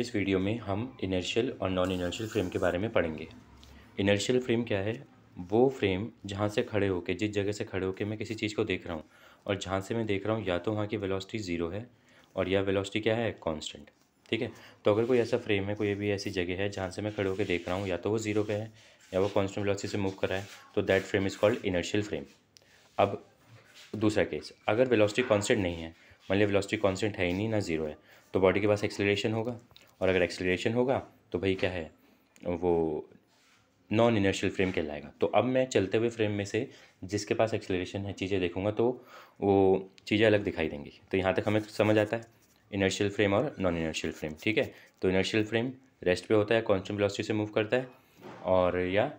इस वीडियो में हम इनर्शियल और नॉन इनर्शियल फ्रेम के बारे में पढ़ेंगे इनर्शियल फ्रेम क्या है वो फ्रेम जहाँ से खड़े होकर जिस जगह से खड़े होकर मैं किसी चीज़ को देख रहा हूँ और जहाँ से मैं देख रहा हूँ या तो वहाँ की वेलोसिटी ज़ीरो है और या वेलोसिटी क्या है कांस्टेंट ठीक है तो अगर कोई ऐसा फ्रेम है कोई भी ऐसी जगह है जहाँ से मैं खड़े होकर देख रहा हूँ या तो वो ज़ीरो पे है या वो कांस्टेंट वेलोसिटी से मूव कर रहा है तो that frame is called inertial frame अब दूसरा केस अगर वेलोसिटी कांस्टेंट नहीं है मान मतलब लिया वेलोसिटी कांस्टेंट है ही नहीं ना ज़ीरो है तो बॉडी के पास एक्सेलरेशन होगा और अगर एक्सलेशन होगा तो भाई क्या है वो नॉन इनर्शियल फ्रेम कहलाएगा तो अब मैं चलते हुए फ्रेम में से जिसके पास एक्सेलरेशन है चीज़ें देखूंगा तो वो चीज़ें अलग दिखाई देंगी तो यहाँ तक हमें समझ आता है इनर्शियल फ्रेम और नॉन इनर्शियल फ्रेम ठीक है तो इनर्शियल फ्रेम रेस्ट पे होता है कॉन्स्टेंट वेलोसिटी से मूव करता है और या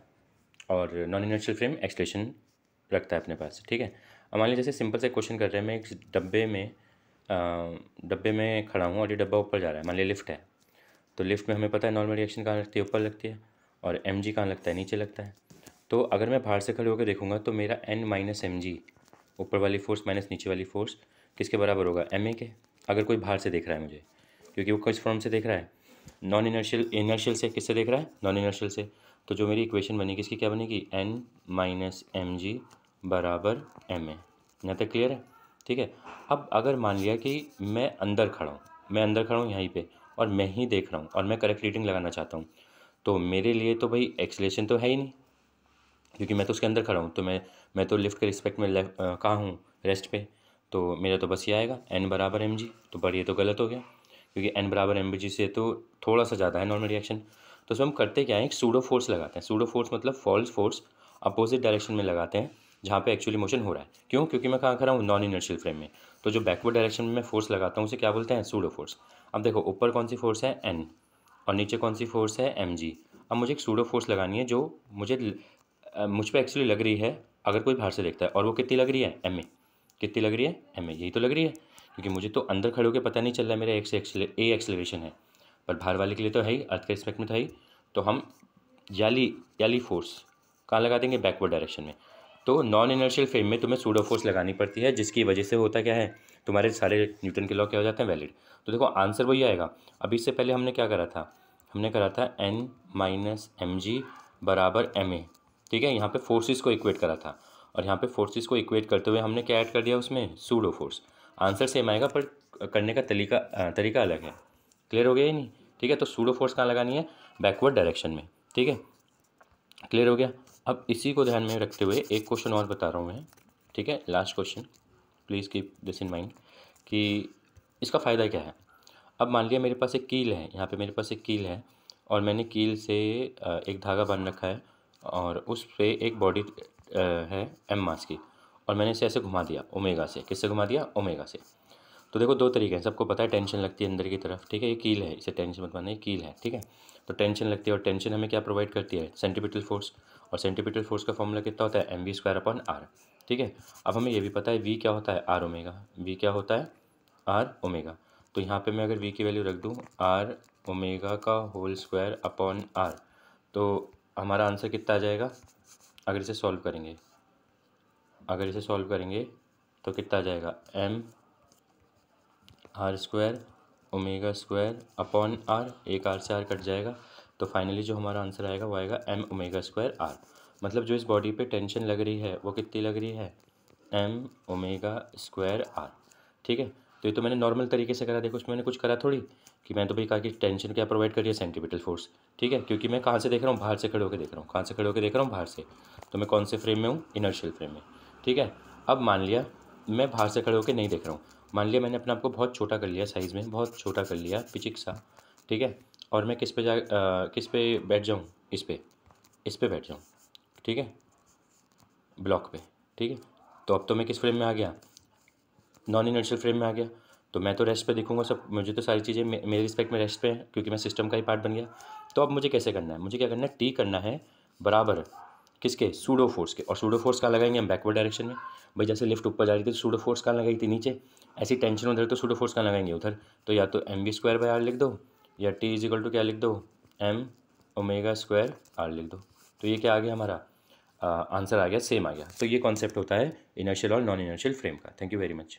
और नॉन इनर्शियल फ्रेम एक्सलेशन रखता है अपने पास ठीक है अब मान लीजिए जैसे सिंपल से क्वेश्चन कर रहे हैं मैं एक डब्बे में डब्बे में खड़ा हूँ और ये डब्बा ऊपर जा रहा है मान लिया लिफ्ट है तो लेफ़्ट में हमें पता है नॉर्मल रिएक्शन कहाँ लगती है ऊपर लगती है और एम जी कहाँ लगता है नीचे लगता है तो अगर मैं बाहर से खड़े होकर देखूँगा तो मेरा एन माइनस एम जी ऊपर वाली फोर्स माइनस नीचे वाली फोर्स किसके बराबर होगा एम ए के अगर कोई बाहर से देख रहा है मुझे क्योंकि वो किस फॉर्म से देख रहा है नॉन इनर्शियल इनर्शियल से किससे देख रहा है नॉन इनर्शियल से तो जो मेरी इक्वेशन बनेगी इसकी क्या बनेगी एन माइनस एम जी बराबर एम ए यहाँ तक क्लियर है ठीक है अब अगर मान लिया कि मैं अंदर खड़ा हूँ मैं अंदर खड़ा हूँ यहीं पर और मैं ही देख रहा हूँ और मैं करेक्ट रीडिंग लगाना चाहता हूँ तो मेरे लिए तो भाई एक्सलेशन तो है ही नहीं क्योंकि मैं तो उसके अंदर खड़ा हूँ तो मैं मैं तो लिफ्ट के रिस्पेक्ट में कहाँ हूँ रेस्ट पे तो मेरा तो बस ये आएगा एन बराबर एम जी तो बढ़िया ये तो गलत हो गया क्योंकि एन बराबर एम जी से तो थोड़ा सा ज़्यादा है नॉर्मल रिएक्शन तो उसमें हम करते क्या है एक सूडो फोर्स लगाते हैं सूडो फोर्स मतलब फॉल्स फोर्स अपोजिट डायरेक्शन में लगाते हैं जहाँ पे एक्चुअली मोशन हो रहा है क्यों क्योंकि मैं कहाँ कर रहा हूँ नॉन इनर्शियल फ्रेम में तो जो बैकवर्ड डायरेक्शन में मैं फोर्स लगाता हूँ उसे क्या बोलते हैं सूडो फोर्स अब देखो ऊपर कौन सी फोर्स है एन और नीचे कौन सी फोर्स है एम जी अब मुझे एक सूडो फोर्स लगानी है जो मुझे मुझ पर एक्चुअली लग रही है अगर कोई बाहर से देखता है और वो कितनी लग रही है एम ए कितनी लग रही है एम ए यही तो लग रही है क्योंकि मुझे तो अंदर खड़े होकर पता नहीं चल रहा है मेरा एक से ए एक्सलेशन है पर बाहर वाले के लिए तो है ही अर्थ के रिस्पेक्ट में तो है ही तो हम याली याली फोर्स कहाँ लगा देंगे बैकवर्ड डायरेक्शन में तो नॉन इनर्शियल फ्रेम में तुम्हें सूडो फोर्स लगानी पड़ती है जिसकी वजह से होता क्या है तुम्हारे सारे न्यूटन के लॉ क्या हो जाते हैं वैलिड तो देखो आंसर वही आएगा अब इससे पहले हमने क्या करा था हमने करा था एन माइनस एम जी बराबर एम ए ठीक है यहाँ पे फोर्सेस को इक्वेट करा था और यहाँ पे फोर्सेस को इक्वेट करते हुए हमने क्या ऐड कर दिया उसमें सूडो फोर्स आंसर सेम आएगा पर करने का तरीका तरीका अलग है क्लियर हो गया ही नहीं ठीक है तो सूडो फोर्स कहाँ लगानी है बैकवर्ड डायरेक्शन में ठीक है क्लियर हो गया अब इसी को ध्यान में रखते हुए एक क्वेश्चन और बता रहा हूँ मैं ठीक है last question please keep this in mind कि इसका फ़ायदा क्या है अब मान लिया मेरे पास एक कील है यहाँ पे मेरे पास एक कील है और मैंने कील से एक धागा बांध रखा है और उस पर एक बॉडी है एम मास की और मैंने इसे ऐसे घुमा दिया ओमेगा से किससे घुमा दिया ओमेगा से तो देखो दो तरीके हैं सबको पता है टेंशन लगती है अंदर की तरफ ठीक है ये कील है इसे टेंशन मत मानना ये कील है ठीक है तो टेंशन लगती है और टेंशन हमें क्या प्रोवाइड करती है सेंटिपिटल फोर्स और सेंटीमीटर फोर्स का फॉर्मूला कितना होता है M V square upon R ठीक है अब हमें यह भी पता है वी क्या होता है आर ओमेगा वी क्या होता है आर ओमेगा तो यहाँ पे मैं अगर वी की वैल्यू रख दूँ आर ओमेगा का होल स्क्वायर अपॉन आर तो हमारा आंसर कितना आ जाएगा अगर इसे सॉल्व करेंगे अगर इसे सॉल्व करेंगे तो कितना आ जाएगा M R square omega square upon R एक आर से आर कट जाएगा तो फाइनली जो हमारा आंसर आएगा वो आएगा एम ओमेगा स्क्वायर आर मतलब जो इस बॉडी पे टेंशन लग रही है वो कितनी लग रही है एम ओमेगा स्क्वायर आर ठीक है तो ये तो मैंने नॉर्मल तरीके से करा देखो उसमें मैंने कुछ करा थोड़ी कि मैंने तो भाई कहा कि टेंशन क्या प्रोवाइड करिए सेंटीमीटर फोर्स ठीक है क्योंकि मैं कहाँ से देख रहा हूँ बाहर से खड़े होकर देख रहा हूँ कहाँ से खड़े होकर देख रहा हूँ बाहर से तो मैं कौन से फ्रेम में हूँ इनर्शियल फ्रेम में ठीक है अब मान लिया मैं बाहर से खड़े होकर नहीं देख रहा हूँ मान लिया मैंने अपने आपको बहुत छोटा कर लिया साइज़ में बहुत छोटा कर लिया पिचिक सा ठीक है और मैं किस पे जा आ, किस पे बैठ जाऊँ इस पे इस पर बैठ जाऊँ ठीक है ब्लॉक पे ठीक है तो अब तो मैं किस फ्रेम में आ गया नॉन इनर्शियल फ्रेम में आ गया तो मैं तो रेस्ट पे दिखूंगा सब मुझे तो सारी चीज़ें मे, मेरे रिस्पेक्ट में रेस्ट पे हैं क्योंकि मैं सिस्टम का ही पार्ट बन गया तो अब मुझे कैसे करना है मुझे क्या करना है टी करना है बराबर किसके सूडो फोर्स के और सूडो फोर्स कहाँ लगाएंगे हम बैकवर्ड डायरेक्शन में भाई जैसे लिफ्ट ऊपर जा रही थी तो सूडो फोर्स कहाँ लगाई थी नीचे ऐसी टेंशन उधर तो सूडो फोर्स कहाँ लगाएंगे उधर तो या तो M B square by R लिख दो या टी इजिकल टू क्या लिख दो एम ओमेगा स्क्वायर आर लिख दो तो ये क्या आ गया हमारा आंसर आ गया सेम आ गया तो ये कॉन्सेप्ट होता है इनर्शियल और नॉन इनर्शियल फ्रेम का थैंक यू वेरी मच